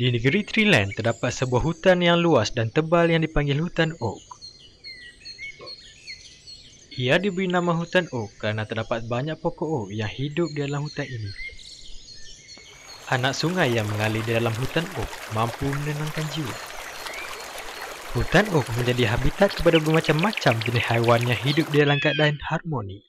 Di negeri Treeland terdapat sebuah hutan yang luas dan tebal yang dipanggil Hutan Oak. Ia diberi nama Hutan Oak kerana terdapat banyak pokok oak yang hidup di dalam hutan ini. Anak sungai yang mengalir di dalam Hutan Oak mampu menenangkan jiwa. Hutan Oak menjadi habitat kepada bermacam-macam jenis haiwan yang hidup di dalam keadaan harmoni.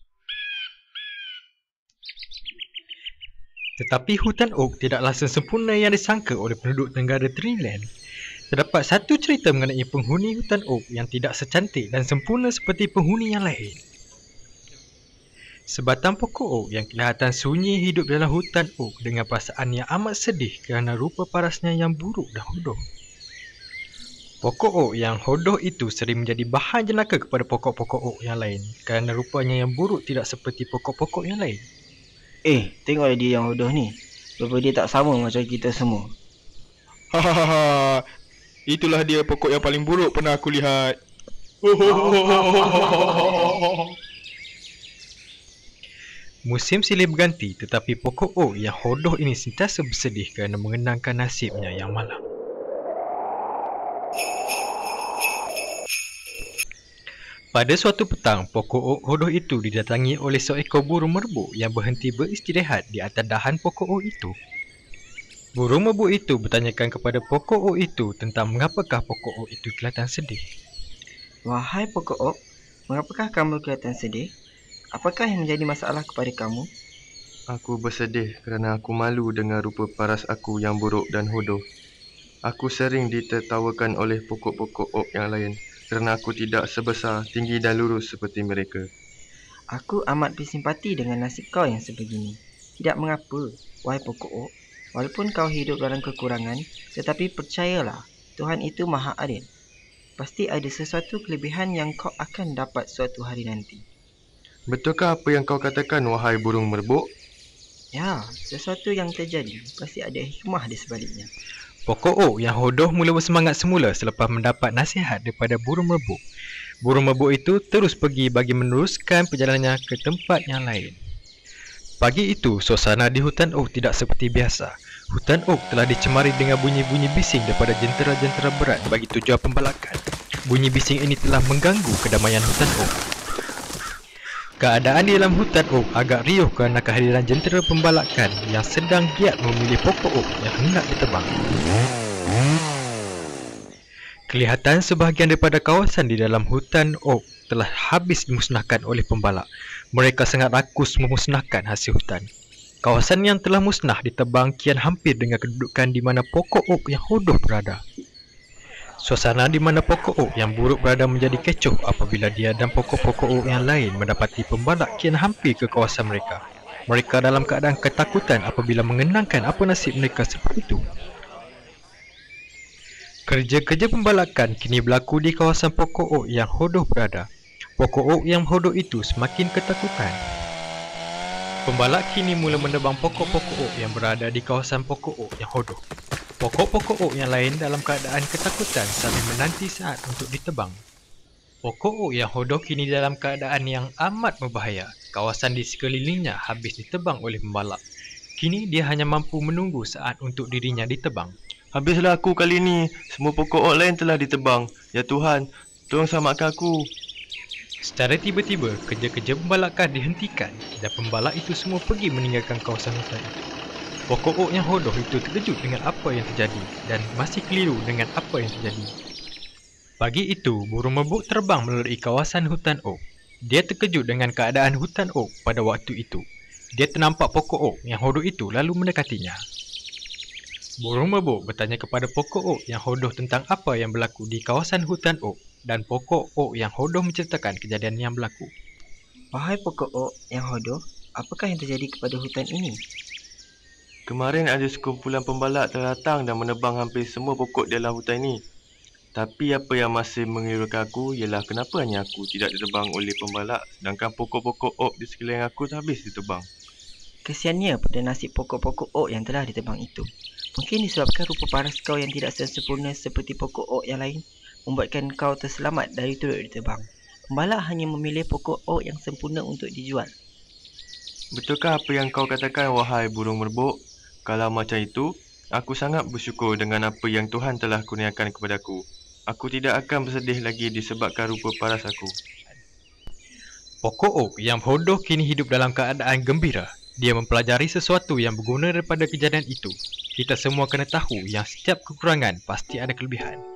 Tetapi hutan oak tidaklah sesempurna yang disangka oleh penduduk negara Triland. Terdapat satu cerita mengenai penghuni hutan oak yang tidak secantik dan sempurna seperti penghuni yang lain. Sebatang pokok oak yang kelihatan sunyi hidup dalam hutan oak dengan perasaan yang amat sedih kerana rupa parasnya yang buruk dan hodoh. Pokok oak yang hodoh itu sering menjadi bahan jenaka kepada pokok-pokok oak yang lain kerana rupanya yang buruk tidak seperti pokok-pokok yang lain. Eh, tengoklah dia yang hodoh ni. Rupa dia tak sama macam kita semua. Hahaha. Itulah dia pokok yang paling buruk pernah aku lihat. Musim silih berganti tetapi pokok oak yang hodoh ini sentiasa bersedih kerana mengenangkan nasibnya yang malang. Pada suatu petang, pokok oak hodoh itu didatangi oleh seekor burung merbuk yang berhenti beristirahat di atas dahan pokok oak itu. Burung merbuk itu bertanyakan kepada pokok oak itu tentang mengapakah pokok oak itu kelihatan sedih. Wahai pokok oak, mengapakah kamu kelihatan sedih? Apakah yang menjadi masalah kepada kamu? Aku bersedih kerana aku malu dengan rupa paras aku yang buruk dan hodoh. Aku sering ditertawakan oleh pokok-pokok oak yang lain kerana aku tidak sebesar, tinggi dan lurus seperti mereka. Aku amat bersimpati dengan nasib kau yang sebegini. Tidak mengapa, wahai pokok oak. Walaupun kau hidup dalam kekurangan, tetapi percayalah, Tuhan itu maha adil. Pasti ada sesuatu kelebihan yang kau akan dapat suatu hari nanti. Betulkah apa yang kau katakan, wahai burung merbuk? Ya, sesuatu yang terjadi pasti ada hikmah di sebaliknya. Pokok oak yang hodoh mula bersemangat semula selepas mendapat nasihat daripada burung merbuk. Burung merbuk itu terus pergi bagi meneruskan perjalanannya ke tempat yang lain. Pagi itu, suasana di hutan oak tidak seperti biasa. Hutan oak telah dicemari dengan bunyi-bunyi bising daripada jentera-jentera berat bagi tujuan pembalakan. Bunyi bising ini telah mengganggu kedamaian hutan oak. Keadaan di dalam hutan Oak agak riuh kerana kehadiran jentera pembalakan yang sedang giat memilih pokok Oak yang hendak ditebang. Kelihatan sebahagian daripada kawasan di dalam hutan Oak telah habis dimusnahkan oleh pembalak. Mereka sangat rakus memusnahkan hasil hutan. Kawasan yang telah musnah ditebang kian hampir dengan kedudukan di mana pokok Oak yang hodoh berada. Suasana di mana pokok oak yang buruk berada menjadi kecoh apabila dia dan pokok-pokok oak yang lain mendapati pembalak kian hampir ke kawasan mereka. Mereka dalam keadaan ketakutan apabila mengenangkan apa nasib mereka seperti itu. Kerja-kerja pembalakan kini berlaku di kawasan pokok oak yang hodoh berada. Pokok oak yang hodoh itu semakin ketakutan. Pembalak kini mula menebang pokok-pokok oak yang berada di kawasan pokok oak yang hodoh. Pokok-pokok oak yang lain dalam keadaan ketakutan sambil menanti saat untuk ditebang. Pokok oak yang hodoh kini dalam keadaan yang amat berbahaya. Kawasan di sekelilingnya habis ditebang oleh pembalap. Kini dia hanya mampu menunggu saat untuk dirinya ditebang. Habislah aku kali ini. Semua pokok oak lain telah ditebang. Ya Tuhan, tolong selamatkan aku. Secara tiba-tiba, kerja-kerja pembalakan dihentikan dan pembalak itu semua pergi meninggalkan kawasan hutan itu. Pokok Oak yang hodoh itu terkejut dengan apa yang terjadi dan masih keliru dengan apa yang terjadi. Pagi itu, burung mabuk terbang melalui kawasan hutan Oak. Dia terkejut dengan keadaan hutan Oak pada waktu itu. Dia ternampak pokok Oak yang hodoh itu lalu mendekatinya. Burung mabuk bertanya kepada pokok Oak yang hodoh tentang apa yang berlaku di kawasan hutan Oak dan pokok Oak yang hodoh menceritakan kejadian yang berlaku. Wahai pokok Oak yang hodoh, apakah yang terjadi kepada hutan ini? Kemarin ada sekumpulan pembalak telah datang dan menebang hampir semua pokok dalam hutan ini. Tapi apa yang masih mengirukan aku ialah kenapa hanya aku tidak ditebang oleh pembalak sedangkan pokok-pokok oak di sekeliling aku tak habis ditebang. Kesiannya pada nasib pokok-pokok oak yang telah ditebang itu. Mungkin disebabkan rupa paras kau yang tidak sempurna seperti pokok oak yang lain membuatkan kau terselamat dari turut ditebang. Pembalak hanya memilih pokok oak yang sempurna untuk dijual. Betulkah apa yang kau katakan wahai burung merbuk? Kalau macam itu, aku sangat bersyukur dengan apa yang Tuhan telah kurniakan kepada aku. Aku tidak akan bersedih lagi disebabkan rupa paras aku. Pokok Oak yang hodoh kini hidup dalam keadaan gembira. Dia mempelajari sesuatu yang berguna daripada kejadian itu. Kita semua kena tahu yang setiap kekurangan pasti ada kelebihan.